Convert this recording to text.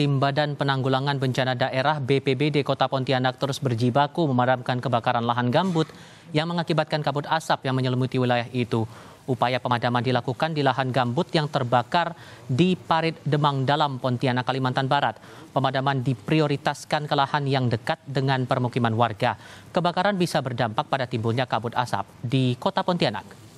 tim Badan Penanggulangan Bencana Daerah BPBD Kota Pontianak terus berjibaku memadamkan kebakaran lahan gambut yang mengakibatkan kabut asap yang menyelimuti wilayah itu. Upaya pemadaman dilakukan di lahan gambut yang terbakar di Parit Demang Dalam, Pontianak, Kalimantan Barat. Pemadaman diprioritaskan ke lahan yang dekat dengan permukiman warga. Kebakaran bisa berdampak pada timbulnya kabut asap di Kota Pontianak.